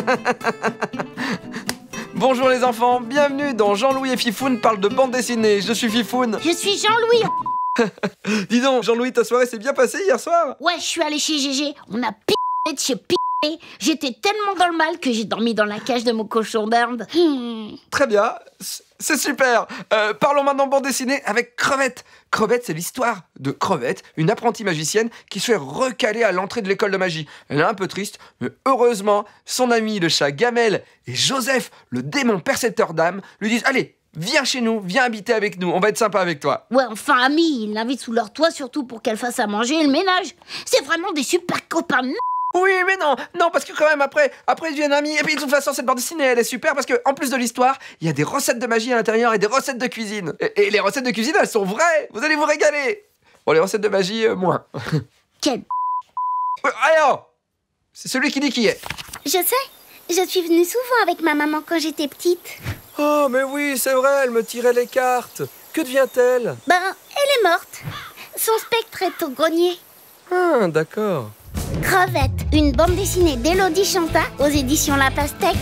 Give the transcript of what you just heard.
Bonjour les enfants, bienvenue dans Jean-Louis et Fifoune parle de bande dessinée. Je suis Fifoun. Je suis Jean-Louis. Dis donc, Jean-Louis, ta soirée s'est bien passée hier soir Ouais, je suis allé chez GG. On a p*** de chez p***. J'étais tellement dans le mal que j'ai dormi dans la cage de mon cochon d'Inde. Hmm. Très bien, c'est super. Euh, parlons maintenant bande dessinée avec Crevette. Crevette, c'est l'histoire de Crevette, une apprentie magicienne qui se fait recaler à l'entrée de l'école de magie. Elle est un peu triste, mais heureusement, son ami le chat Gamel et Joseph, le démon percepteur d'âme, lui disent Allez, Viens chez nous, viens habiter avec nous, on va être sympa avec toi. Ouais, enfin, ami, ils l'invitent sous leur toit surtout pour qu'elle fasse à manger et le ménage. C'est vraiment des super copains. Oui, mais non, non, parce que quand même, après, après, ils deviennent amis. Et puis, de toute façon, cette bande dessinée, elle est super parce que, en plus de l'histoire, il y a des recettes de magie à l'intérieur et des recettes de cuisine. Et, les recettes de cuisine, elles sont vraies. Vous allez vous régaler. Bon, les recettes de magie, euh, moins. Quel. Euh, Alors, c'est celui qui dit qui est. Je sais. Je suis venue souvent avec ma maman quand j'étais petite. Oh, mais oui, c'est vrai, elle me tirait les cartes. Que devient-elle Ben, elle est morte. Son spectre est au grenier. Ah, d'accord. Crevette, une bande dessinée d'Elodie Chanta aux éditions La Pastèque.